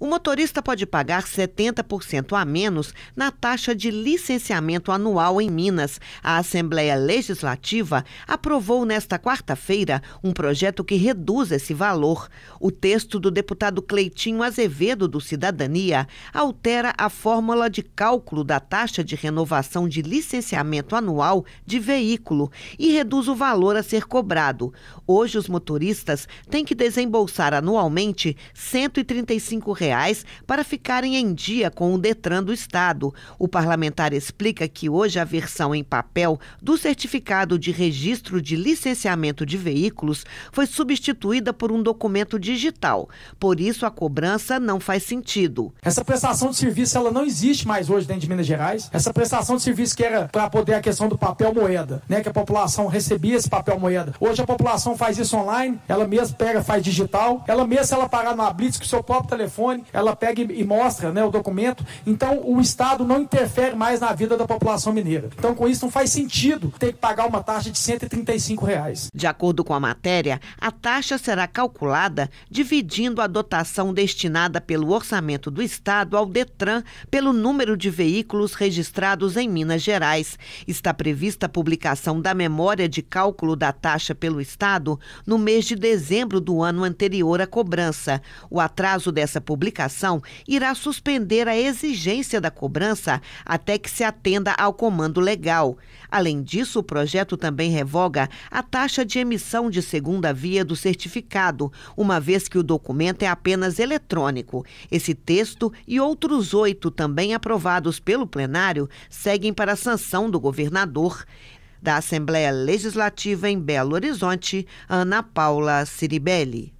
o motorista pode pagar 70% a menos na taxa de licenciamento anual em Minas. A Assembleia Legislativa aprovou nesta quarta-feira um projeto que reduz esse valor. O texto do deputado Cleitinho Azevedo, do Cidadania, altera a fórmula de cálculo da taxa de renovação de licenciamento anual de veículo e reduz o valor a ser cobrado. Hoje, os motoristas têm que desembolsar anualmente R$ 135. Reais reais para ficarem em dia com o Detran do Estado. O parlamentar explica que hoje a versão em papel do certificado de registro de licenciamento de veículos foi substituída por um documento digital. Por isso, a cobrança não faz sentido. Essa prestação de serviço ela não existe mais hoje dentro de Minas Gerais. Essa prestação de serviço que era para poder a questão do papel moeda, né, que a população recebia esse papel moeda. Hoje a população faz isso online, ela mesma pega, faz digital, ela mesma se ela parar no Blitz com seu próprio telefone, telefone, ela pega e, mostra né, o documento. Então, o Estado não interfere mais na vida da população mineira. Então, com isso, não faz sentido ter que pagar uma taxa de 135 reais. De acordo com a matéria, a taxa será calculada dividindo a dotação destinada pelo orçamento do Estado ao Detran pelo número de veículos registrados em Minas Gerais. Está prevista a publicação da memória de cálculo da taxa pelo Estado no mês de dezembro do ano anterior à cobrança. O atraso dessa publicação irá suspender a exigência da cobrança até que se atenda ao comando legal. Além disso, o projeto também revoga a taxa de emissão de segunda via do certificado, uma vez que o documento é apenas eletrônico. Esse texto e outros oito também aprovados pelo plenário seguem para a sanção do governador. Da Assembleia Legislativa em Belo Horizonte, Ana Paula Ciribelli.